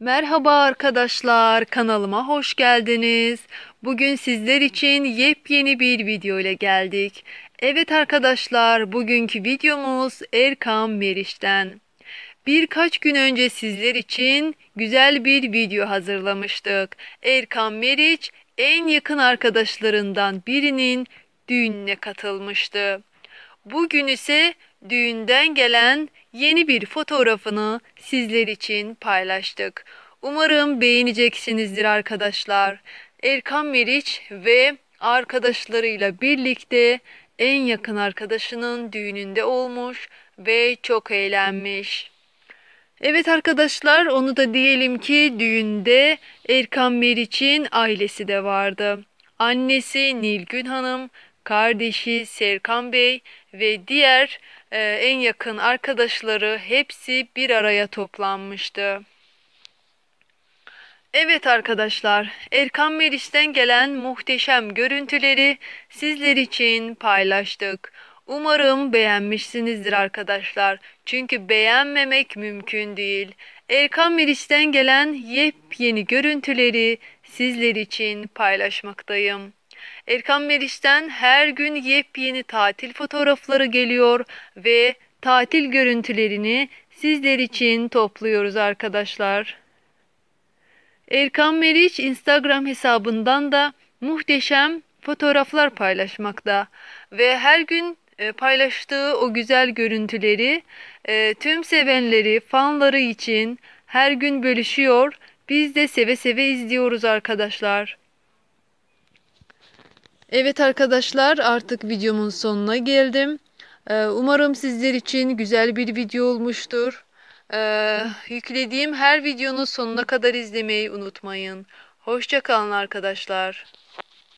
Merhaba arkadaşlar, kanalıma hoş geldiniz. Bugün sizler için yepyeni bir video ile geldik. Evet arkadaşlar, bugünkü videomuz Erkan Meriç'ten. Birkaç gün önce sizler için güzel bir video hazırlamıştık. Erkan Meriç en yakın arkadaşlarından birinin düğününe katılmıştı. Bugün ise düğünden gelen yeni bir fotoğrafını sizler için paylaştık. Umarım beğeneceksinizdir arkadaşlar. Erkan Meriç ve arkadaşlarıyla birlikte en yakın arkadaşının düğününde olmuş ve çok eğlenmiş. Evet arkadaşlar onu da diyelim ki düğünde Erkan Meriç'in ailesi de vardı. Annesi Nilgün Hanım kardeşi Serkan Bey ve diğer e, en yakın arkadaşları hepsi bir araya toplanmıştı. Evet arkadaşlar, Erkan Meriç'ten gelen muhteşem görüntüleri sizler için paylaştık. Umarım beğenmişsinizdir arkadaşlar. Çünkü beğenmemek mümkün değil. Erkan Meriç'ten gelen yepyeni görüntüleri sizler için paylaşmaktayım. Erkan Meriç'ten her gün yepyeni tatil fotoğrafları geliyor ve tatil görüntülerini sizler için topluyoruz arkadaşlar. Erkan Meriç Instagram hesabından da muhteşem fotoğraflar paylaşmakta ve her gün e, paylaştığı o güzel görüntüleri e, tüm sevenleri, fanları için her gün bölüşüyor. Biz de seve seve izliyoruz arkadaşlar. Evet arkadaşlar artık videomun sonuna geldim. Ee, umarım sizler için güzel bir video olmuştur. Ee, yüklediğim her videonun sonuna kadar izlemeyi unutmayın. Hoşçakalın arkadaşlar.